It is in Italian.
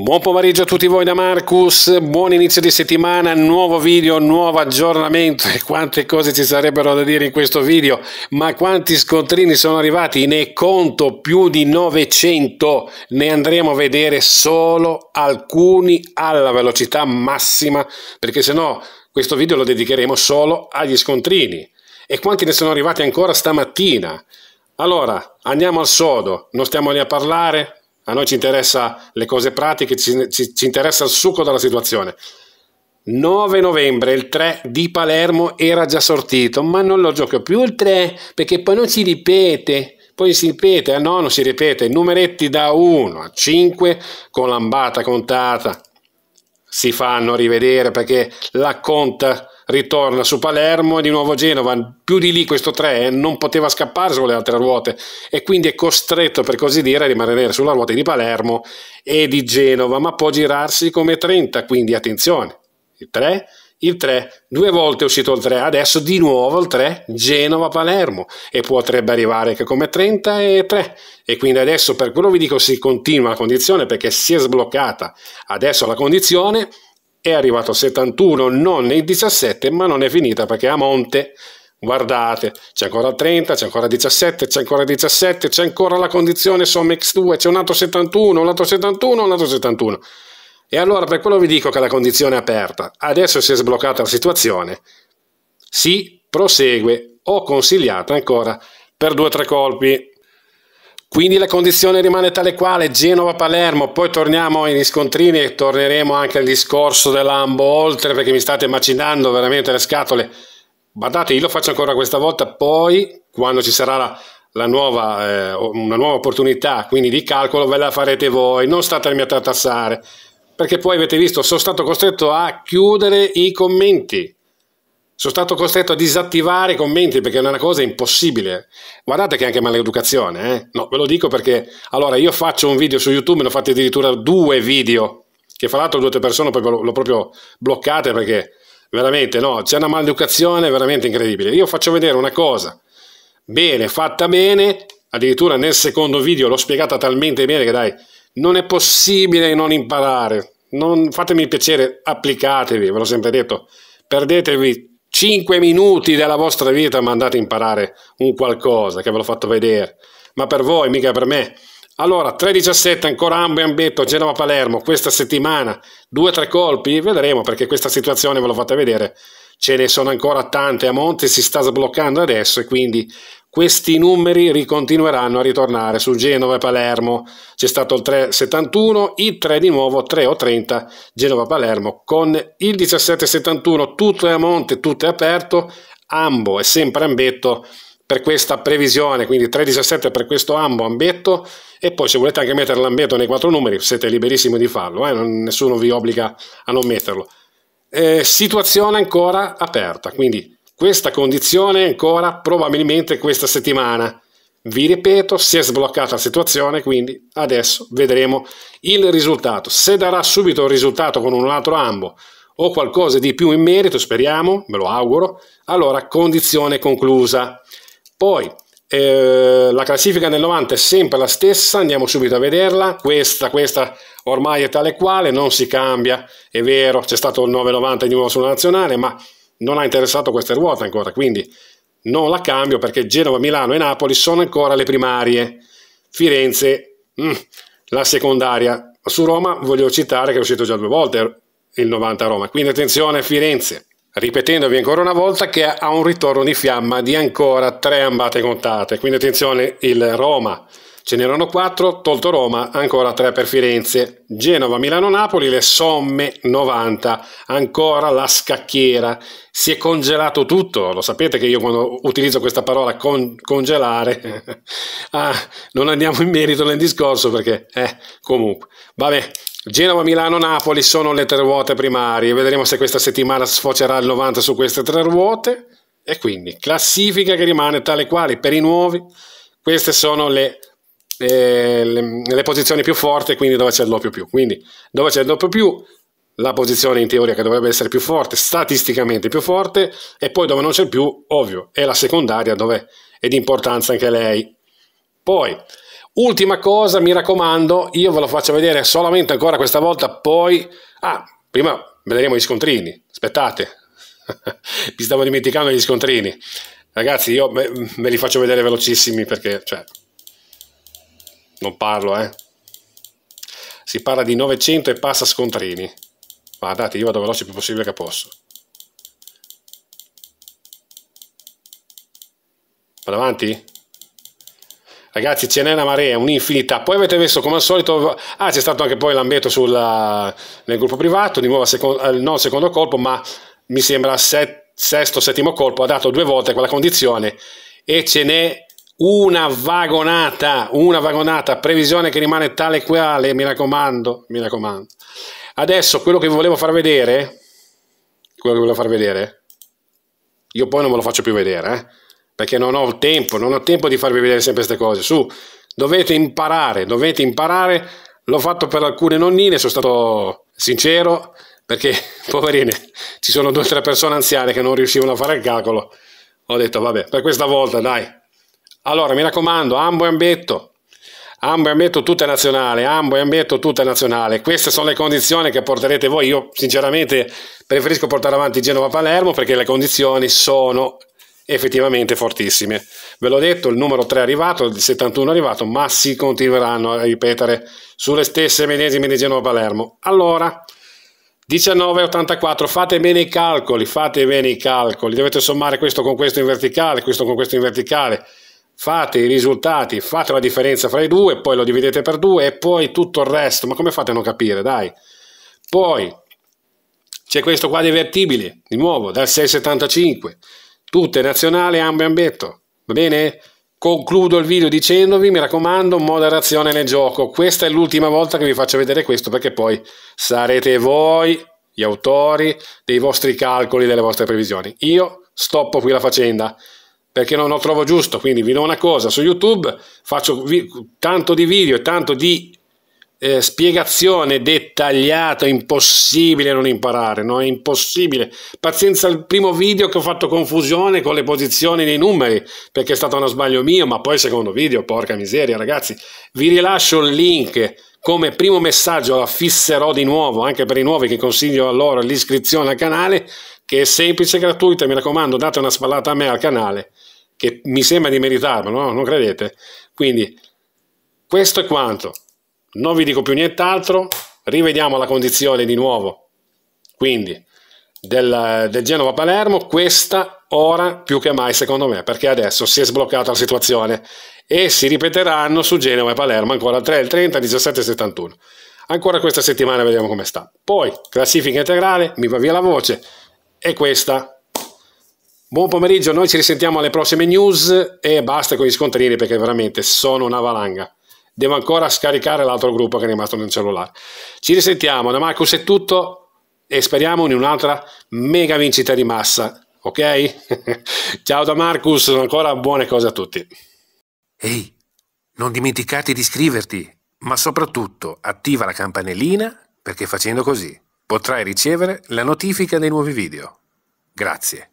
Buon pomeriggio a tutti voi da Marcus, buon inizio di settimana, nuovo video, nuovo aggiornamento e quante cose ci sarebbero da dire in questo video, ma quanti scontrini sono arrivati, ne conto più di 900, ne andremo a vedere solo alcuni alla velocità massima, perché se no questo video lo dedicheremo solo agli scontrini. E quanti ne sono arrivati ancora stamattina? Allora, andiamo al sodo, non stiamo lì a parlare, a noi ci interessa le cose pratiche, ci, ci, ci interessa il succo della situazione. 9 novembre il 3 di Palermo era già sortito, ma non lo gioco più il 3 perché poi non si ripete. Poi si ripete, ah no, non si ripete, numeretti da 1 a 5 con l'ambata contata si fanno rivedere perché la Conta ritorna su Palermo e di nuovo Genova. Più di lì questo 3 eh, non poteva scappare sulle altre ruote e quindi è costretto, per così dire, a rimanere sulla ruota di Palermo e di Genova, ma può girarsi come 30, quindi attenzione, il 3 il 3, due volte è uscito il 3, adesso di nuovo il 3, Genova-Palermo e potrebbe arrivare anche come 33 e quindi adesso per quello vi dico si continua la condizione perché si è sbloccata adesso la condizione è arrivato a 71 non nei 17 ma non è finita perché a monte guardate c'è ancora 30 c'è ancora 17 c'è ancora 17 c'è ancora la condizione somme x2 c'è un altro 71 un altro 71 un altro 71 e allora per quello vi dico che la condizione è aperta. Adesso si è sbloccata la situazione. Si prosegue o consigliata ancora per due o tre colpi. Quindi la condizione rimane tale quale, Genova-Palermo, poi torniamo agli scontrini e torneremo anche al discorso dell'ambo oltre perché mi state macinando veramente le scatole. Guardate, io lo faccio ancora questa volta, poi quando ci sarà la, la nuova, eh, una nuova opportunità, quindi di calcolo ve la farete voi, non state a mi a perché poi avete visto, sono stato costretto a chiudere i commenti. Sono stato costretto a disattivare i commenti perché è una cosa impossibile. Guardate che è anche maleducazione, eh? No, ve lo dico perché allora io faccio un video su YouTube, ne ho fatti addirittura due video, che fra l'altro due o tre persone proprio, l'ho proprio bloccate perché veramente no, c'è una maleducazione veramente incredibile. Io faccio vedere una cosa bene, fatta bene, addirittura nel secondo video l'ho spiegata talmente bene che dai, non è possibile non imparare. Non, fatemi piacere, applicatevi, ve l'ho sempre detto. Perdetevi 5 minuti della vostra vita, ma andate a imparare un qualcosa che ve l'ho fatto vedere. Ma per voi, mica per me. Allora, 3-17 ancora Ambo e Ambetto, Genova-Palermo, questa settimana, due o tre colpi, vedremo perché questa situazione ve l'ho fatta vedere, ce ne sono ancora tante, a Monte si sta sbloccando adesso e quindi questi numeri ricontinueranno a ritornare su Genova e Palermo. C'è stato il 3,71, il 3 di nuovo 3,30 Genova-Palermo con il 17,71 tutto è a monte, tutto è aperto, ambo è sempre ambetto per questa previsione, quindi 3,17 per questo ambo ambetto e poi se volete anche mettere l'ambetto nei quattro numeri siete liberissimi di farlo, eh? nessuno vi obbliga a non metterlo. Eh, situazione ancora aperta, quindi questa condizione ancora probabilmente questa settimana. Vi ripeto, si è sbloccata la situazione, quindi adesso vedremo il risultato. Se darà subito il risultato con un altro ambo o qualcosa di più in merito, speriamo, me lo auguro, allora condizione conclusa. Poi eh, la classifica del 90 è sempre la stessa, andiamo subito a vederla, questa, questa ormai è tale quale, non si cambia, è vero, c'è stato il 9,90 di nuovo sulla nazionale, ma non ha interessato queste ruote ancora, quindi non la cambio perché Genova, Milano e Napoli sono ancora le primarie, Firenze mh, mm, la secondaria. Su Roma voglio citare che è uscito già due volte il 90 a Roma, quindi attenzione Firenze, ripetendovi ancora una volta che ha un ritorno di fiamma di ancora tre ambate contate, quindi attenzione il Roma Ce n'erano quattro, tolto Roma, ancora tre per Firenze. Genova, Milano, Napoli, le somme 90, ancora la scacchiera. Si è congelato tutto, lo sapete che io quando utilizzo questa parola con congelare, ah, non andiamo in merito nel discorso perché, eh, comunque, vabbè. Genova, Milano, Napoli sono le tre ruote primarie, vedremo se questa settimana sfocerà il 90 su queste tre ruote e quindi classifica che rimane tale quale per i nuovi, queste sono le eh, le, le, posizioni più forti, quindi dove c'è il doppio più. Quindi dove c'è il doppio più, la posizione in teoria che dovrebbe essere più forte, statisticamente più forte, e poi dove non c'è più, ovvio, è la secondaria dove è di importanza anche lei. Poi, ultima cosa, mi raccomando, io ve lo faccio vedere solamente ancora questa volta, poi... Ah, prima vedremo gli scontrini, aspettate, mi stavo dimenticando gli scontrini. Ragazzi, io ve li faccio vedere velocissimi perché cioè, non parlo, eh. Si parla di 900 e passa scontrini. Guardate, io vado veloce il più possibile che posso. Vado avanti? Ragazzi, ce n'è una marea, un'infinità. Poi avete messo come al solito. Ah, c'è stato anche poi l'ambetto nel gruppo privato. Di nuovo, secondo... non secondo colpo, ma mi sembra set... sesto, settimo colpo. Ha dato due volte quella condizione e ce n'è una vagonata, una vagonata, previsione che rimane tale quale, mi raccomando, mi raccomando. Adesso quello che vi volevo far vedere, quello che volevo far vedere, io poi non ve lo faccio più vedere, eh? perché non ho tempo, non ho tempo di farvi vedere sempre queste cose, su, dovete imparare, dovete imparare, l'ho fatto per alcune nonnine, sono stato sincero, perché poverine, ci sono due o tre persone anziane che non riuscivano a fare il calcolo, ho detto vabbè, per questa volta dai, allora, mi raccomando, ambo e ambetto. Ambo e ambetto tutta nazionale, ambo e ambetto tutta nazionale. Queste sono le condizioni che porterete voi. Io sinceramente preferisco portare avanti Genova-Palermo perché le condizioni sono effettivamente fortissime. Ve l'ho detto, il numero 3 è arrivato, il 71 è arrivato, ma si continueranno a ripetere sulle stesse medesime di Genova-Palermo. Allora, 19,84, fate bene i calcoli, fate bene i calcoli, dovete sommare questo con questo in verticale, questo con questo in verticale, fate i risultati, fate la differenza fra i due, poi lo dividete per due e poi tutto il resto. Ma come fate a non capire? Dai. Poi c'è questo qua divertibile, di nuovo, dal 675. Tutte nazionali, ambe ambetto. Va bene? Concludo il video dicendovi, mi raccomando, moderazione nel gioco. Questa è l'ultima volta che vi faccio vedere questo perché poi sarete voi gli autori dei vostri calcoli, delle vostre previsioni. Io stoppo qui la faccenda perché non lo trovo giusto, quindi vi do una cosa, su YouTube faccio tanto di video e tanto di eh, spiegazione dettagliata, impossibile non imparare, no? è impossibile. Pazienza il primo video che ho fatto confusione con le posizioni dei numeri, perché è stato uno sbaglio mio, ma poi il secondo video, porca miseria ragazzi, vi rilascio il link come primo messaggio, la fisserò di nuovo, anche per i nuovi che consiglio a loro l'iscrizione al canale, che è semplice e gratuita, mi raccomando, date una spallata a me al canale, che mi sembra di meritarlo, no? Non credete? Quindi, questo è quanto. Non vi dico più nient'altro, rivediamo la condizione di nuovo. Quindi, del, del Genova-Palermo, questa ora più che mai secondo me, perché adesso si è sbloccata la situazione e si ripeteranno su Genova e Palermo ancora 3, il 30, 17 71. Ancora questa settimana vediamo come sta. Poi, classifica integrale, mi va via la voce, è questa. Buon pomeriggio, noi ci risentiamo alle prossime news e basta con gli scontrini perché veramente sono una valanga. Devo ancora scaricare l'altro gruppo che è rimasto nel cellulare. Ci risentiamo, da Marcus è tutto e speriamo in un'altra mega vincita di massa, ok? Ciao da Marcus, ancora buone cose a tutti. Ehi, non dimenticate di iscriverti, ma soprattutto attiva la campanellina perché facendo così potrai ricevere la notifica dei nuovi video. Grazie.